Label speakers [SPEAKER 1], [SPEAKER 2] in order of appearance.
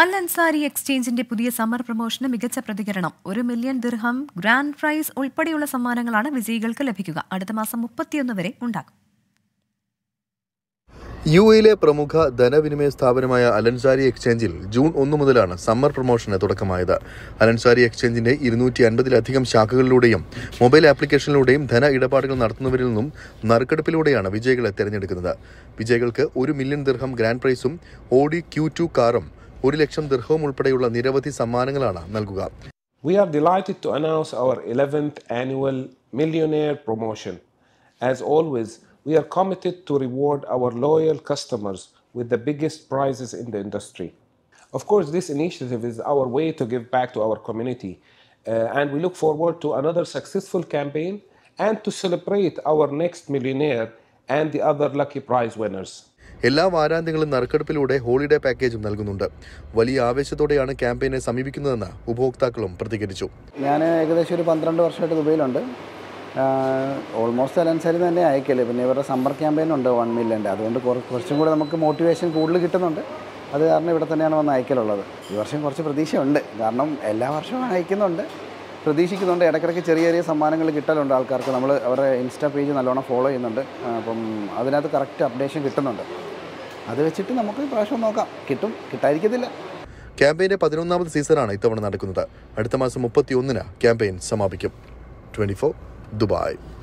[SPEAKER 1] അൽ അൻസാരി എക്സ്ചേഞ്ചിന്റെ പുതിയ summer promotion മികച്ച പ്രതികരണം ഒരു മില്യൺ ദിർഹം ഗ്രാൻഡ് പ്രൈസ് ഉൾപ്പെടെയുള്ള സമ്മാനങ്ങളാണ് വിജയികൾക്ക് ലഭിക്കുക അടുത്ത മാസം മുപ്പത്തിയൊന്ന് വരെ ഉണ്ടാകും
[SPEAKER 2] യു എയിലെ പ്രമുഖ ധനവിനിമയ സ്ഥാപനമായ അലൻസാരി എക്സ്ചേഞ്ചിൽ ജൂൺ ഒന്ന് മുതലാണ് സമ്മർ പ്രൊമോഷന് തുടക്കമായത് അലൻസാരി എക്സ്ചേഞ്ചിന്റെ ഇരുന്നൂറ്റി അൻപതിലധികം ശാഖകളിലൂടെയും മൊബൈൽ ആപ്ലിക്കേഷനിലൂടെയും ധന ഇടപാടുകൾ നടത്തുന്നവരിൽ നിന്നും നറുക്കെടുപ്പിലൂടെയാണ് വിജയികളെ തെരഞ്ഞെടുക്കുന്നത് വിജയികൾക്ക് ഒരു മില്യൺ ദിർഹം ഗ്രാൻഡ് പ്രൈസും ഓഡി ക്യൂ ടു കാറും We are
[SPEAKER 3] delighted to announce our 11th annual Millionaire Promotion. As always, we are committed to reward our loyal customers with the biggest prizes in the industry. Of course, this initiative is our way to give back to our community, uh, and we look forward to another successful campaign and to celebrate our next millionaire and the other lucky prize winners. എല്ലാ വാരാന്ത്യങ്ങളും നറുക്കെടുപ്പിലൂടെ holiday പാക്കേജും നൽകുന്നുണ്ട്
[SPEAKER 2] വലിയ ആവേശത്തോടെയാണ് ക്യാമ്പയിനെ സമീപിക്കുന്നതെന്ന് ഉപഭോക്താക്കളും പ്രതികരിച്ചു
[SPEAKER 4] ഞാൻ ഏകദേശം ഒരു പന്ത്രണ്ട് വർഷമായിട്ട് ദുബൈയിലുണ്ട് ഓൾമോസ്റ്റ് അതനുസരിച്ച് തന്നെ അയക്കല്ലേ പിന്നെ ഇവരുടെ സമ്മർ ക്യാമ്പയിൻ ഉണ്ട് വൺ മില്യൻ്റെ അതുകൊണ്ട് കുറച്ചും കൂടെ നമുക്ക് മോട്ടിവേഷൻ കൂടുതൽ കിട്ടുന്നുണ്ട് അത് കാരണം ഇവിടെ തന്നെയാണ് വന്ന് അയക്കലുള്ളത് ഈ വർഷം കുറച്ച് പ്രതീക്ഷയുണ്ട് കാരണം എല്ലാ വർഷവും അയക്കുന്നുണ്ട് പ്രതീക്ഷിക്കുന്നുണ്ട് ഇടയ്ക്കിടയ്ക്ക് ചെറിയ ചെറിയ സമ്മാനങ്ങൾ കിട്ടലുണ്ട് ആൾക്കാർക്ക് നമ്മൾ അവരുടെ ഇൻസ്റ്റാ പേജ് നല്ലോണം ഫോളോ ചെയ്യുന്നുണ്ട് അപ്പം അതിനകത്ത് കറക്റ്റ് അപ്ഡേഷൻ കിട്ടുന്നുണ്ട് അത് വെച്ചിട്ട് നമുക്ക് പ്രാവശ്യം നോക്കാം കിട്ടും കിട്ടാതിരിക്കത്തില്ല
[SPEAKER 2] ക്യാമ്പയിൻ്റെ പതിനൊന്നാമത് സീസണാണ് ഇത്തവണ നടക്കുന്നത് അടുത്ത മാസം മുപ്പത്തി ഒന്നിന് ക്യാമ്പയിൻ സമാപിക്കും ട്വൻറ്റി ഫോർ ദുബായ്